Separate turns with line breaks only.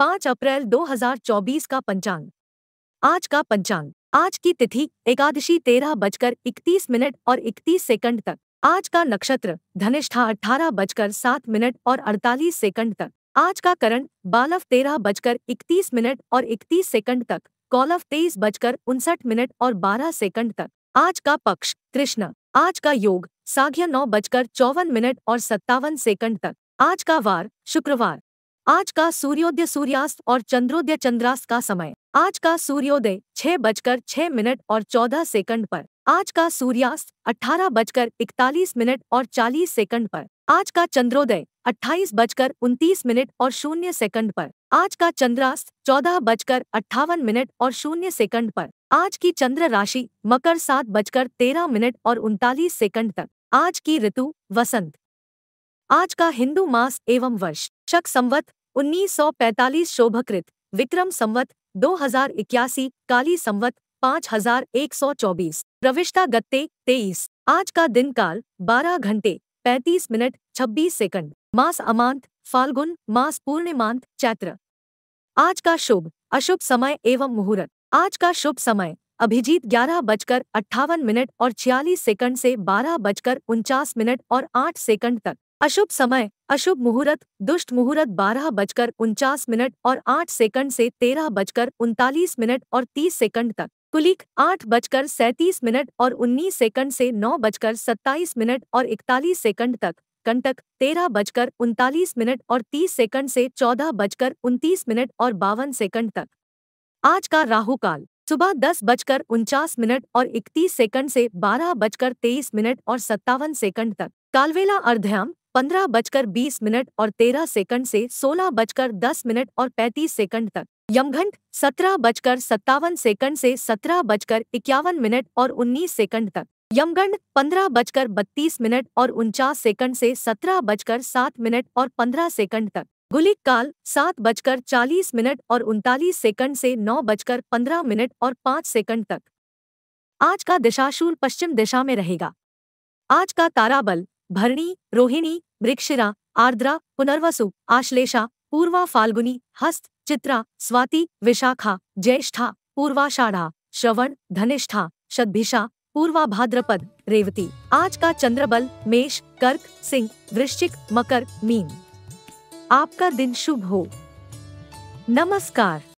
पाँच अप्रैल 2024 का पंचांग आज का पंचांग आज की तिथि एकादशी तेरह बजकर इकतीस मिनट और इकतीस सेकंड तक आज का नक्षत्र धनिष्ठा अठारह बजकर सात मिनट और अड़तालीस सेकंड तक आज का करण बालव तेरह बजकर इकतीस मिनट और इकतीस सेकंड तक कौलव तेईस बजकर उनसठ मिनट और बारह सेकंड तक आज का पक्ष कृष्ण आज का योग साढ़े नौ बजकर चौवन मिनट और सत्तावन सेकंड तक आज का वार शुक्रवार आज का सूर्योदय सूर्यास्त और चंद्रोदय चंद्रास्त का समय आज का सूर्योदय छह बजकर छह मिनट और चौदह सेकंड पर आज का सूर्यास्त अठारह बजकर इकतालीस मिनट और चालीस सेकंड पर आज का चंद्रोदय अट्ठाईस बजकर उनतीस मिनट और शून्य सेकंड पर आज का चंद्रास्त चौदह बजकर अट्ठावन मिनट और शून्य सेकंड पर आज की चंद्र राशि मकर सात बजकर तेरह मिनट और उनतालीस सेकंड तक आज की ऋतु वसंत आज का हिंदू मास एवं वर्ष शक संवत 1945 शोभकृत विक्रम संवत दो हजार इक्यासी काली संवत पाँच हजार एक सौ चौबीस प्रविष्टा गत्ते तेईस आज का दिन काल बारह घंटे पैंतीस मिनट छब्बीस सेकंड मास अमांत फाल्गुन मास पूर्णिमांत चैत्र आज का शुभ अशुभ समय एवं मुहूर्त आज का शुभ समय अभिजीत ग्यारह बजकर अट्ठावन मिनट और छियालीस सेकंड से बारह बजकर उनचास मिनट और आठ सेकंड तक अशुभ समय अशुभ मुहूर्त दुष्ट मुहूर्त बारह बजकर उनचास मिनट और आठ सेकंड से तेरह बजकर उनतालीस मिनट और तीस सेकंड तक कुलिक आठ बजकर सैतीस मिनट और उन्नीस सेकंड से नौ बजकर सत्ताईस मिनट और इकतालीस सेकंड तक कंटक तेरह बजकर उनतालीस मिनट और तीस सेकंड से चौदह बजकर उनतीस मिनट और बावन सेकंड तक आज का राहु काल सुबह दस बजकर उनचास मिनट और इकतीस सेकंड से बारह बजकर तेईस मिनट और सत्तावन सेकंड तक कालवेला अर्ध्याम पंद्रह बजकर बीस मिनट और तेरह सेकंड से सोलह बजकर दस मिनट और पैंतीस सेकंड तक यमघंट सत्रह बजकर सत्तावन सेकंड से सत्रह बजकर इक्यावन मिनट और उन्नीस सेकंड तक यमगंड पंद्रह बजकर बत्तीस मिनट और उनचास सेकंड से सत्रह बजकर सात मिनट और पंद्रह सेकंड तक गुलिक काल सात बजकर चालीस मिनट और उनतालीस सेकंड से नौ बजकर पंद्रह मिनट और पाँच सेकंड तक आज का दिशाशूल पश्चिम दिशा में रहेगा आज का ताराबल भरणी रोहिणी वृक्षिरा आर्द्रा पुनर्वसु आश्लेषा पूर्वा फाल्गुनी हस्त चित्रा स्वाति विशाखा ज्येष्ठा पूर्वाषाढ़ा श्रवण धनिष्ठा शिषा पूर्वा भाद्रपद रेवती आज का चंद्रबल मेष कर्क सिंह वृश्चिक मकर मीन आपका दिन शुभ हो नमस्कार